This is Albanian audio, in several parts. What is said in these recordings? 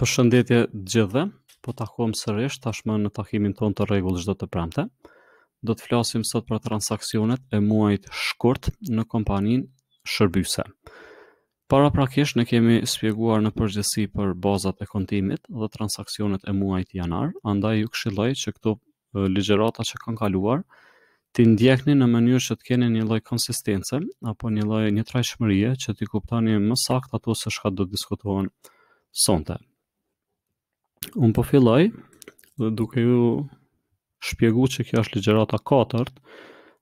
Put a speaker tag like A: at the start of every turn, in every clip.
A: Për shëndetje gjithë po të akohëm sërish tashmë në takimin ton të regullë gjithë të premte. Do të flasim sot për transakcionet e muajt shkurt në kompanin shërbyse. Para prakish në kemi spjeguar në përgjësi për bazat e kontimit dhe transakcionet e muajt janar, andaj ju këshiloj që këto ligjerata që kanë kaluar, ti ndjekni në mënyrë që të keni një lloj konsistence apo një lloj një trajshmërie që ti kuptoni më sakt ato se shkat do të diskutohen sonte un po filloj dhe duke ju shpjeguar se kjo është ligjërata katërt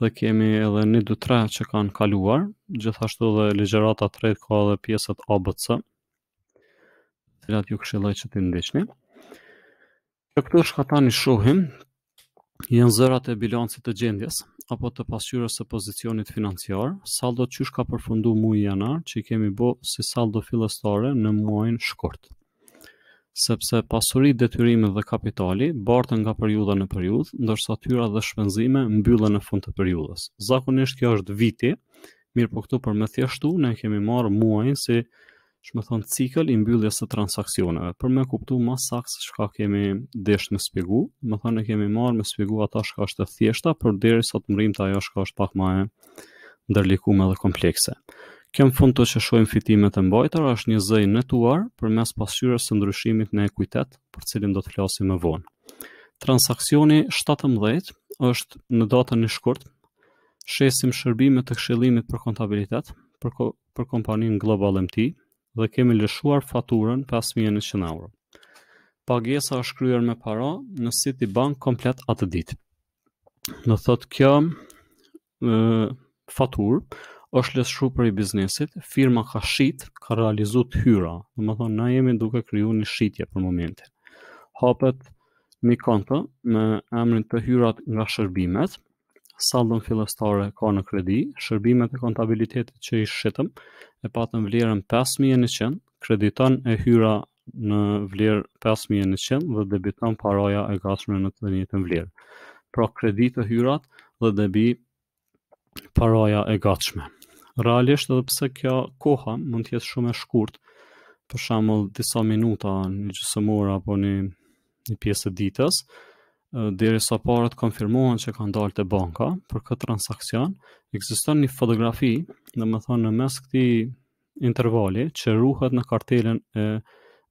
A: dhe kemi edhe 1, 2, tre që kanë kaluar, gjithashtu dhe ligjërata 3 ka edhe pjesët ABC. Tëlat ju këshilloj që të ndiqni. Ja këtu shkatani shohim janë zërat e bilancit të gjendjes apo të pasqyrës së pozicionit financiar, saldo qysh ka përfunduar muaj janar, që i kemi bë si saldo fillestore në muajin shkurt sepse pasurit detyrimi dhe kapitali bartën nga periudha në periudhë, ndërsa tyra dhe shpenzime mbyllën në fund të periudhës. Zakonisht kjo është viti, mirë po këtu për me thjeshtu, ne kemi marë muajnë si që më thonë cikl i mbylljes të transaksioneve. për me kuptu ma saktë shka kemi desh në spjegu, më thonë ne kemi marë me spjegu ata shka është thjeshta, për deri sot mërim të ajo shka është pak ma e ndërlikume dhe komplekse. Kem fund të që shojmë fitimet e mbajtër është një zëj netuar për mes pasyres së ndryshimit në ekuitet për cilin do të flasim më vonë. Transakcioni 17 është në datën një shkurt, shesim shërbimet të këshillimit për kontabilitet për, ko, për Global MT dhe kemi lëshuar faturën 5.100 euro. Pagesa është kryer me para në Citibank komplet atë ditë. Në thotë kjo faturë, fatur është lëshu për i biznesit, firma ka shit, ka realizu të hyra, dhe më thonë, na jemi duke kryu një shitje për momentin. Hapet mi kontë me emrin të hyrat nga shërbimet, saldën filestare ka në kredi, shërbimet e kontabilitetit që i shqitëm e patën vlerën 5.100, krediton e hyra në vlerë 5.100 dhe debiton paraja e gashme në të njëtë në vlerë. Pra kredit të hyrat dhe debi paraja e gashme realisht edhe pse kjo koha mund të jetë shumë e shkurt, për shembull disa minuta në gjysmor apo në një pjesë e ditës, derisa sa parët konfirmohen që kanë dalë te banka për këtë transaksion, ekziston një fotografi, domethënë në mes këtij intervali që ruhet në kartelen e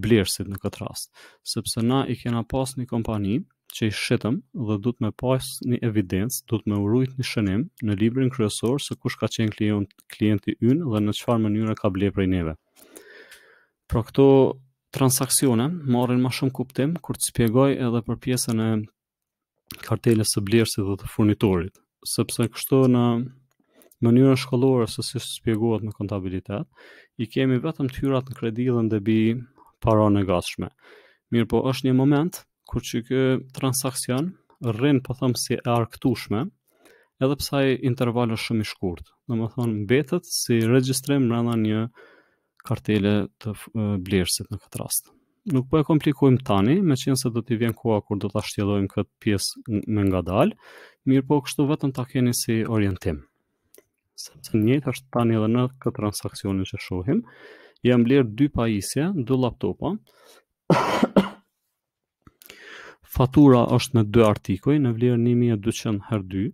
A: blerësit në këtë rast, sepse na i kena pas një kompani që i shitëm dhe du të me pas një evidencë, du të me urujt një shënim në librin kryesor se kush ka qenë klient, klienti ynë dhe në qëfar mënyre ka ble prej neve. Pra këto transakcione marrin ma shumë kuptim kur të spjegoj edhe për pjesën e kartelës së blersit dhe të furnitorit, sepse kështu në mënyrën shkollore se si spjeguat në kontabilitet, i kemi vetëm të hyrat në kredi dhe në debi para në gashme. Mirë po, është një moment kur që kjo transakcion rrinë po thëmë si e arktushme, edhe pësa i intervalë është shumë i shkurt. Në më thonë, mbetet si registrim rrëna një kartele të blersit në këtë rast. Nuk po e komplikojmë tani, me qenë se do t'i vjen koha kur do t'a shtjelojmë këtë pjesë me nga dalë, mirë po kështu vetëm t'a keni si orientim. Sepse njëtë është tani edhe në këtë transakcionin që shohim, jam blerë dy pajisje, dy laptopa, Fatura është me 2 artikuj në vlerë 1200 x 2.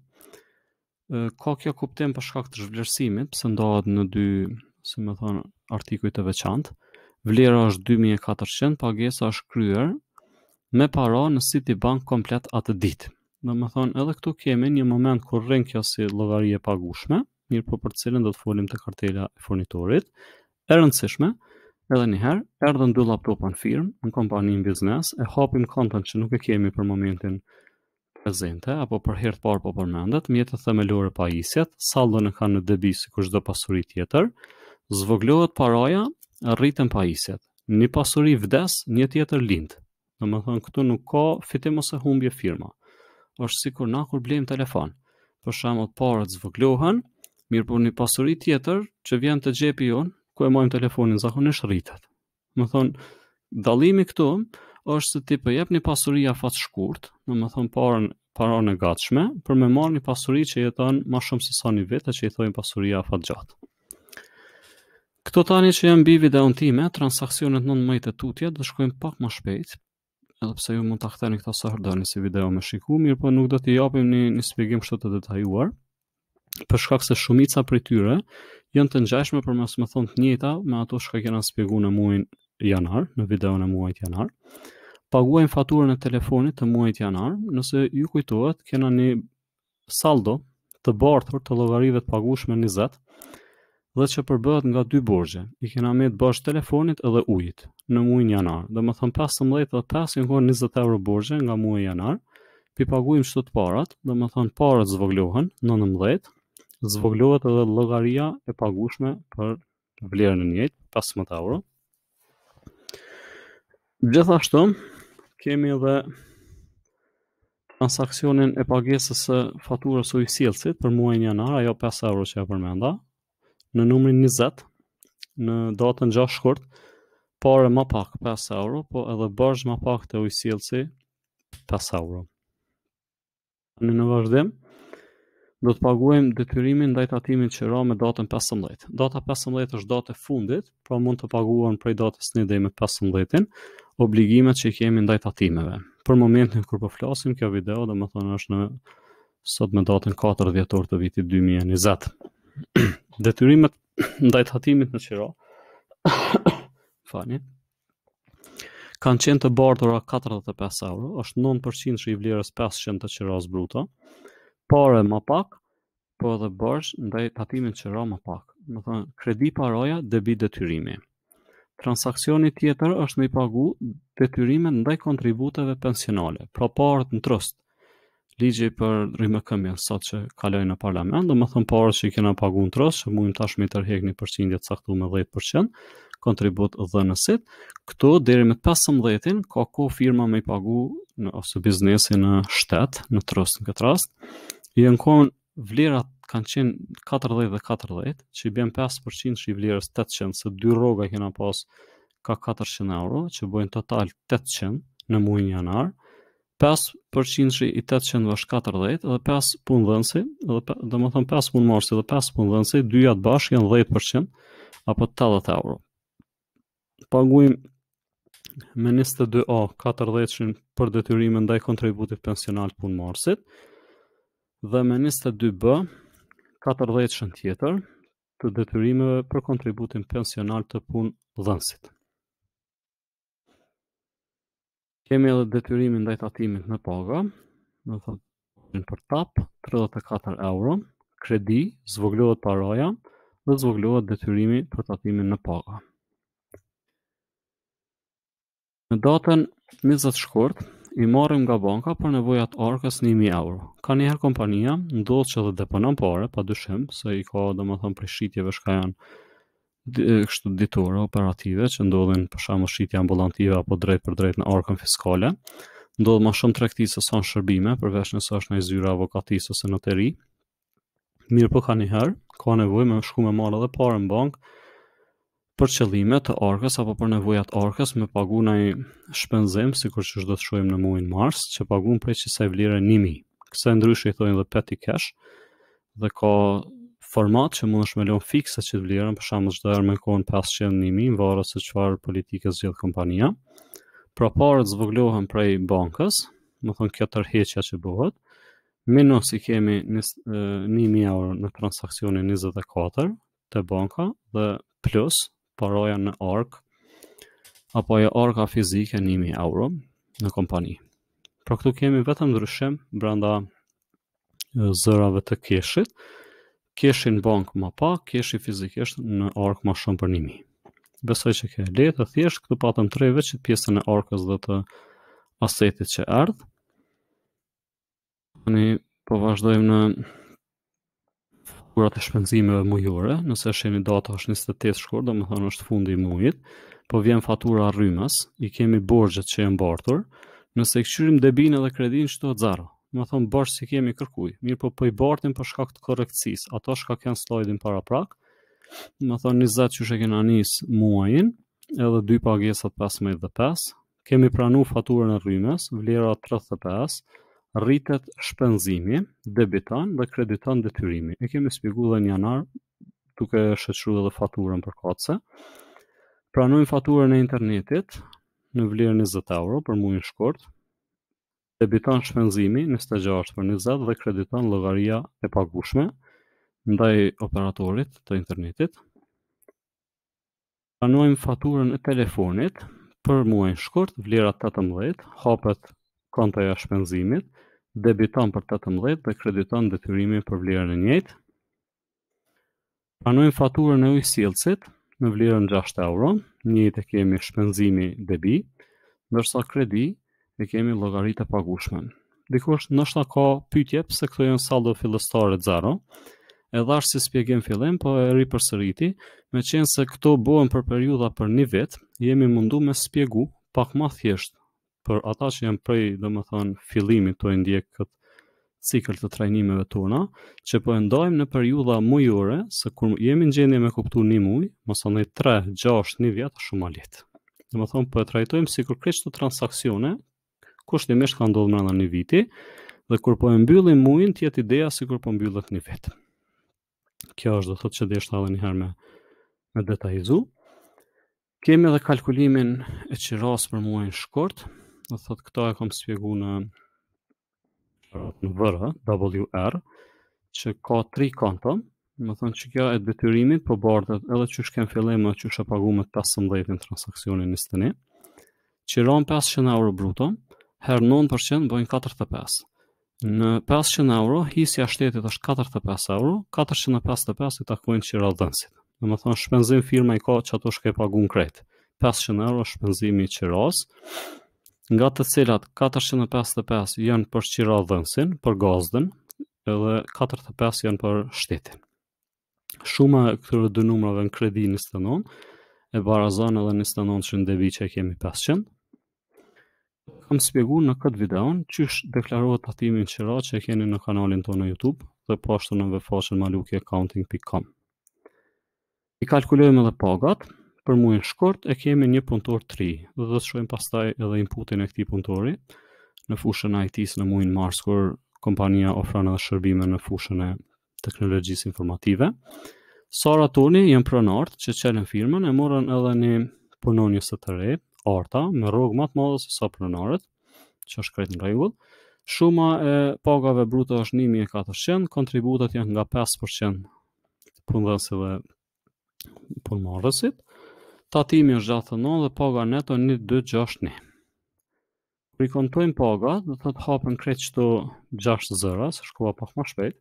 A: Ka kjo kuptim për shkak të zhvlerësimit, pse ndohet në 2, si më thon, artikuj të veçantë. Vlera është 2400, pagesa është kryer me para në Citibank komplet atë ditë. Dhe më thonë, edhe këtu kemi një moment kur rrënë kjo si logarie pagushme, mirë po për cilën do të folim të kartela e fornitorit, e rëndësishme, Edhe një herë, erdhen dy laptopa në firmë, në kompaninë biznes, e hapim kontën që nuk e kemi për momentin prezente apo për herë të parë po përmendet, mjetët të themelore pajisjet, saldo në kanë në debi si çdo pasuri tjetër, zvoglohet paraja, rriten pajisjet. Një pasuri vdes, një tjetër lind. Domethënë këtu nuk ka fitim ose humbje firma. Ës sikur na kur blejm telefon. Për shembull, parat zvoglohen, mirëpo një pasuri tjetër që vjen të xhepi jon, ku e majmë telefonin, zakonisht rritet. Më thonë, dalimi këtu është se ti për po një pasuria fatë shkurt, në më thonë parën parën gatshme, për me marrë një pasuri që jeton ma shumë se sa një vete që i thojnë pasuria fat gjatë. Këto tani që jenë bivit dhe untime, transakcionet nën mëjtë e tutje, dhe shkojnë pak më shpejt, edhe pse ju mund të akhteni këta së hërdani si video me shiku, mirë po nuk do t'i japim një, një spjegim kështë të detajuar, për shkak se shumica për tyre janë të ngjashme për mos më thonë të njëjta me ato që kanë shpjeguar në muajin janar, në videon e muajit janar. Paguajmë faturën e telefonit të muajit janar, nëse ju kujtohet, kena një saldo të bartur të llogarive të pagueshme 20 dhe që përbëhet nga dy borxhe. I kena me të bash telefonit edhe ujit në muin janar. dhe më thon 15 dhe 5 janë 20 euro borxhe nga muaji janar. Pi paguajmë çdo të parat, dhe më thon parat zvoglohen 19 zvoglohet edhe llogaria e pagueshme për vlerën e njëjt, 15 euro. Gjithashtu kemi edhe transakcionin e pagesës së faturës së sjellësit për muajin janar, ajo 5 euro që e përmenda, në numrin 20 në datën 6 shkurt, pore më pak 5 euro, po edhe bërgj më pak të ujësielësi 5 euro. Në në vazhdim, do të paguajmë detyrimin ndaj tatimit që ra me datën 15. Data 15 është data e fundit, pra mund të paguam prej datës 1 deri me 15 ën obligimet që kemi ndaj tatimeve. Për momentin kur po flasim kjo video, domethënë është në sot me datën 4 dhjetor të vitit 2020. detyrimet ndaj tatimit në qira. Fani. Kanë qenë të bardhura 45 euro, është 9% që i vlerës 500 të qiras bruto pare më pak, po edhe bërsh ndaj tatimin që ra më pak. Më thënë, kredi paroja dhe bi detyrimi. Transakcioni tjetër është me i pagu detyrimi ndaj kontributeve pensionale, pro parët në trust. Ligji për rrimë këmje, sot që kaloj në parlament, do më thënë parët që i kena pagu në trust, që mujmë tashmi tërhek një përqindjet saktu me 10%, kontribut dhe nësit, këtu dheri me 15-in, ka ko firma me i pagu në, ose biznesi në shtetë, në trust në këtë rast, i në vlerat kanë qenë 14 dhe 14, që i bëjmë 5% që i vlerës 800, se dy roga i kena pas ka 400 euro, që bëjmë total 800 në muin janar, 5% që i 800 është 14, dhe 5 punë dhënësi, dhe, dhe më thëmë 5 punë marësi dhe 5 punë dhënësi, dyjat bashkë janë 10%, apo 80 euro paguim me 22A 14-shin për detyrimin ndaj kontributit pensional të punëmarrësit dhe me 22B 14-shën tjetër të detyrimeve për kontributin pensional të punë dhënësit. Kemi edhe detyrimin ndaj tatimit në paga, në thëtë për tap, 34 euro, kredi, zvoglohet paraja dhe zvoglohet detyrimi për tatimin në paga. Në datën 20 shkurt, i marrim nga banka për nevojat arkës 1000 euro. Ka njëherë kompania, ndodhë që dhe deponon pare, po pa dyshim, se i ka dhe më thëmë për shqitjeve shka janë kështu ditore operative që ndodhin për shkak shitje ambulantive apo drejt për drejt në arkën fiskale. Ndodh më shumë trekti se son shërbime, përveç nëse është në zyra avokatisë ose notari. Mirë për po ka një ka nevojë me shku me marrë edhe parën në bankë për qëllimet të orkës apo për nevojat orkës me pagu në shpenzim, si kur që shdo të shojmë në muin Mars, që pagu në prej që sa i vlire nimi. Këse ndryshë i thojnë dhe petty cash, dhe ka format që mund është me lonë fikse që të vlire, për shamë të erë me kohën 500 1000 në varë se qëfarë politikës gjithë kompania. Pra parët zvoglohen prej bankës, më thonë kjo tërheqja që bëhet, minus i kemi 1.000 euro në transakcioni 24 të banka, dhe plus paroja në ork, apo e orka fizike në 1000 euro në kompani. Pra këtu kemi vetëm ndryshim brenda zërave të keshit, keshi në bank më pa, keshi fizikisht në ork më shumë për 1000. Besoj që ke lehtë, thjesht këtu patëm tre të pjesën e orkës dhe të asetit që ardhë. Tani po vazhdojmë në kërkurat e shpenzimeve mujore, nëse sheni data është 28 shkur, do më thënë është fundi i mujit, po vjen fatura rrymës, i kemi borgjët që e mbartur, nëse i këqyrim debin edhe kredin që të zaro, më thënë borgjë si kemi kërkuj, mirë po për po i bartin për shkak të korekcis, ato shka kënë slojdin para prak, më thënë 20 që shë kënë anis muajin, edhe 2 pagesat 15 dhe 5, kemi pranu faturën e rrymës, vlera 35, rritet shpenzimi, debiton dhe krediton detyrimi. E kemi shpjegu dhe një anar, tuke shëqru dhe faturën për kace. Pranojmë faturën e internetit në vlerë 20 euro për mujnë shkort, debiton shpenzimi në stegjarës për 20 dhe krediton logaria e pagushme ndaj operatorit të internetit. Pranojmë faturën e telefonit për muajnë shkort, vlerat 18, hapet kontaja shpenzimit, debiton për 18 dhe krediton detyrimin për vlerën e njëjtë. Panojmë faturën e ujësilësit në vlerën 6 euro, njëjtë e kemi shpenzimi debi, nërsa kredi e kemi logaritë e pagushmen. Dikush nështë ka pytje pëse këto jenë saldo të zaro, edhe ashtë si spjegim fillim, po e ri për sëriti, me qenë se këto bohen për periuda për një vetë, jemi mundu me spjegu pak ma thjeshtë për ata që janë prej, dhe më thonë filimi të ndjekë këtë cikl të trajnimeve tona, që po e ndajmë në periudha mujore, se kur jemi në gjendje me kuptu një muj, më sënë e 3, 6, një vjetë, shumë a letë. Dhe më thonë po e trajtojmë si kur kreshtë të transakcione, kushtë ka ndodhë mërë në një viti, dhe kur po e mbyllim mujnë, tjetë ideja si kur po mbyllet një vetë. Kjo është do thotë që dhe shtalë herë me, me detajzu. Kemi edhe kalkulimin e qiras për muajnë shkortë, Në thot këto e kam spjegu në vërë, WR, që ka tri konto, më thonë që kjo e detyrimit për po bordet edhe që shkem fillim e që shë pagu me 15 në transakcionin në stëni, që rron 500 euro bruto, her 9% bëjnë 45. Në 500 euro, hisja shtetit është 45 euro, 455 i takojnë që rrëdhënsit. Në më thonë, shpenzim firma i ka që ato shke pagu në krejt. 500 euro shpenzimi që rrëdhënsit, nga të cilat 455 janë për qira dhënsin, për gazdën, edhe 45 janë për shtetin. Shuma e këtëre dë numrave në kredi në stënon, e barazan edhe në stënon që në debi që kemi 500. Kam spjegu në këtë videon që është deklarohet tatimin qëra që e keni në kanalin tonë në Youtube dhe pashtu po në vefashën accounting.com I kalkulojmë edhe pagatë, për muajin shkurt e kemi një punëtor 3. Do të shohim pastaj edhe inputin e këtij punëtori në fushën e IT-s në muajin mars kur kompania ofron edhe shërbime në fushën e teknologjisë informative. Sara Toni janë pronart që çelën firmën e morën edhe një punonjës të re, Arta, me më matë madhës se sa prënarët, që është krejt në rejullë. Shuma e pagave bruto është 1.400, kontributat janë nga 5% punëdhënsit dhe tatimi është gjatë dhe paga neto 1261. Kër i paga, dhe të të hapën krejtë qëto 6 zëra, se shkova pak më shpejt,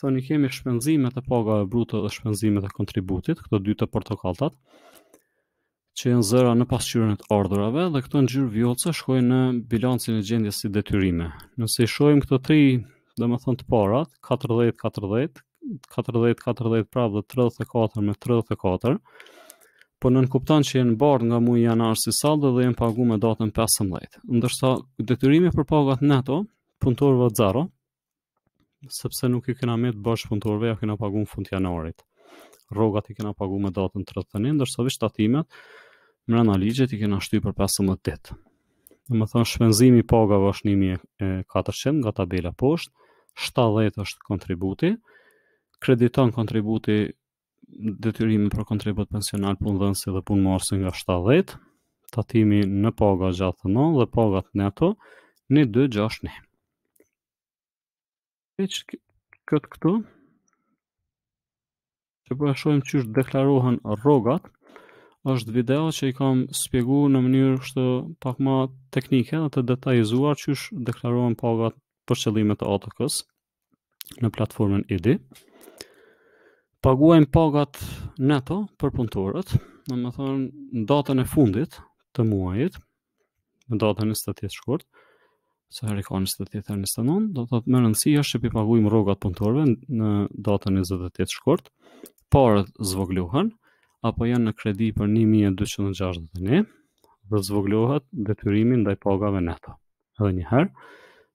A: thonë i kemi shpenzimet e paga e brutë dhe shpenzimet e kontributit, këto dy të portokaltat, që në zëra në pasqyrën e të ardhurave dhe këto në gjyrë e shkojnë në bilancin e gjendjes si detyrime. Nëse i shohim këto tri, thënë të parat, 40 40, 40 40 prapë 34 me 34, po nën kupton që janë bardh nga muaj janar si saldo dhe janë paguar me datën 15. Ndërsa detyrimi për pagat neto punëtorëve zero, sepse nuk i kena met bash puntorve, ja kena paguar në fund janarit. Rrogat i kena paguar me datën 31, ndërsa vështatimet mbrana ligjet i kena shtypur për 15 ditë. Do më thonë shpenzimi pagave është 1400 nga tabela poshtë, 70 është kontributi, krediton kontributi detyrimi për kontribut pensional punëdhënësi dhe punë morsi nga 70, tatimi në të 69 dhe pogat neto 1261. Veç këtë këtu, që po e shojmë që është deklarohen rogat, është video që i kam spjegu në mënyrë kështë pak ma teknike dhe të detajizuar që është deklarohen pagat për qëllimet e otëkës në platformën IDI paguajmë pagat neto për punëtorët, në më thonë në datën e fundit të muajit, në datën e statjet shkurt, se heri ka në statjet e në do të thotë më rëndësi është që pipaguim rogat punëtorëve në datën e statjet shkurt, parët zvogluhen, apo janë në kredi për 1261 dhe zvogluhet detyrimin ndaj pagave neto. Edhe njëherë,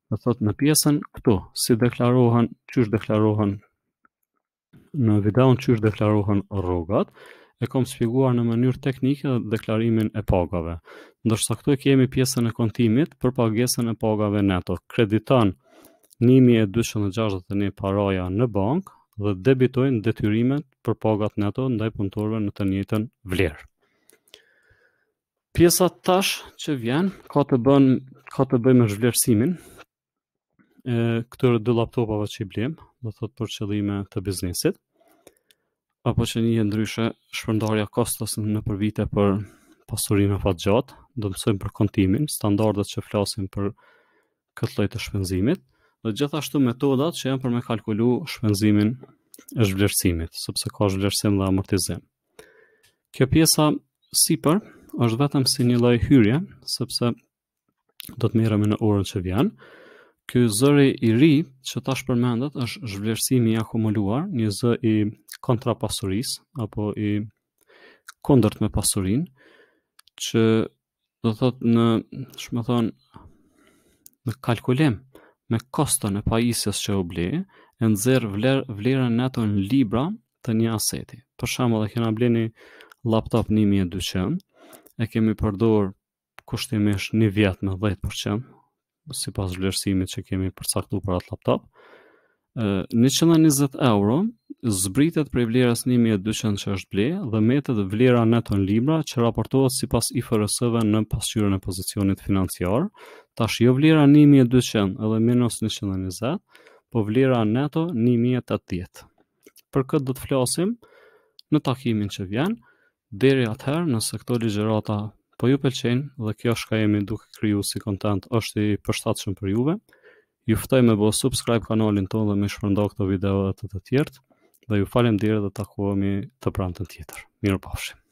A: dhe do thotë në pjesën këtu, si deklarohen, qështë deklarohen në në qysh deklarohen rrugat, e kom spiguar në mënyrë teknike dhe deklarimin e pagave. Ndërsa këtu e kemi pjesën e kontimit për pagesën e pagave neto. Krediton 1261 paraja në bank dhe debitojnë detyrimet për pagat neto ndaj punëtorëve në të njëjtën vlerë. Pjesa tash që vjen ka të bën ka të bëjë me zhvlerësimin e këtyre dy laptopave që i blem, do thot për qëllime të biznesit, apo që një ndryshe shpërndarja kostës në përvite për pasurin e fatë gjatë, do mësojmë për kontimin, standardet që flasim për këtë lojtë të shpenzimit, dhe gjithashtu metodat që janë për me kalkulu shpenzimin e zhvlerësimit, sepse ka zhvlerësim dhe amortizim. Kjo pjesa sipër është vetëm si një lloj hyrje, sepse do të merremi në orën që vjen. Ky zëri i ri që tash përmendet është zhvlerësimi i akumuluar, një zë i kontrapasurisë apo i kundërt me pasurinë, që do thot në, më thon, në kalkulim me kostën e pajisjes që u ble, e nëzirë vler, vlerën neto në libra të një aseti. Për shembull, dhe kena bleni laptop 1200, e kemi përdor kushtimisht një vjet me 10%, si pas vlerësimit që kemi përcaktu për atë laptop, uh, 120 euro zbritet për vlerës 1200 që është ble dhe metet vlera neto në libra që raportohet si pas IFRS-ve në pasqyrën e pozicionit financiar, tash jo vlera 1200 edhe minus 120, po vlera neto 1080. Për këtë do të flasim në takimin që vjen, deri atëherë nëse këto ligjerata po ju pëlqen dhe kjo shka jemi duke kryu si kontent është i përshtatëshëm për juve. Juftoj me bo subscribe kanalin tonë dhe me shpërndo këto video dhe të të tjertë dhe ju falem dire dhe takuemi të prantën tjetër. Mirë pafshim.